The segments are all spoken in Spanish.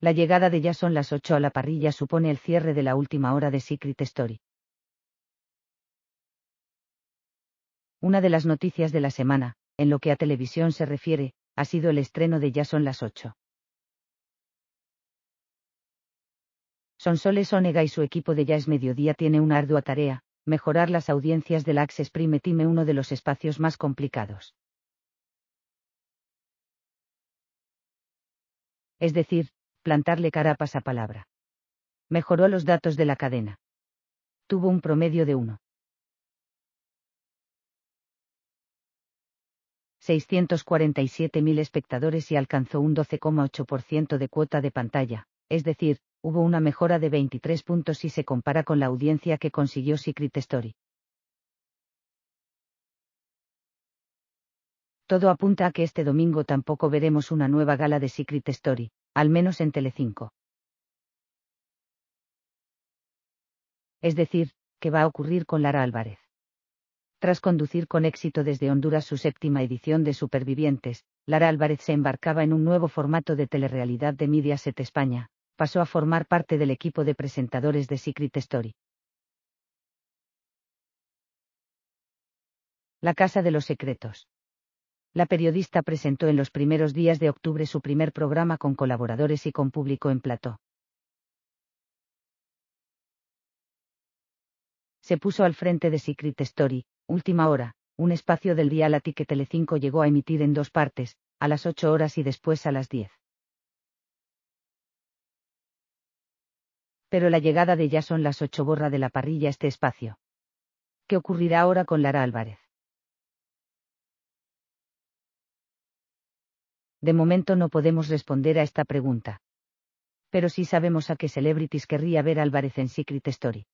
La llegada de Ya son las 8 a la parrilla supone el cierre de la última hora de Secret Story. Una de las noticias de la semana, en lo que a televisión se refiere, ha sido el estreno de Ya son las 8. Sonsoles Onega y su equipo de Ya es Mediodía tiene una ardua tarea, mejorar las audiencias del Access Prime Time uno de los espacios más complicados. Es decir, plantarle carapas a palabra. Mejoró los datos de la cadena. Tuvo un promedio de 1. 647.000 espectadores y alcanzó un 12,8% de cuota de pantalla, es decir, hubo una mejora de 23 puntos si se compara con la audiencia que consiguió Secret Story. Todo apunta a que este domingo tampoco veremos una nueva gala de Secret Story, al menos en Telecinco. Es decir, ¿qué va a ocurrir con Lara Álvarez. Tras conducir con éxito desde Honduras su séptima edición de Supervivientes, Lara Álvarez se embarcaba en un nuevo formato de telerrealidad de Mediaset España, pasó a formar parte del equipo de presentadores de Secret Story. La Casa de los Secretos la periodista presentó en los primeros días de octubre su primer programa con colaboradores y con público en plató. Se puso al frente de Secret Story, Última Hora, un espacio del la que Telecinco llegó a emitir en dos partes, a las 8 horas y después a las 10. Pero la llegada de Ya son las 8 borra de la parrilla este espacio. ¿Qué ocurrirá ahora con Lara Álvarez? De momento no podemos responder a esta pregunta. Pero sí sabemos a qué celebrities querría ver Álvarez en Secret Story.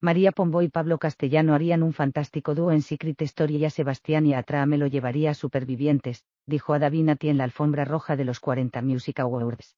María Pombo y Pablo Castellano harían un fantástico dúo en Secret Story y a Sebastián y a me lo llevaría a Supervivientes, dijo a Davinati en la alfombra roja de los 40 Music Awards.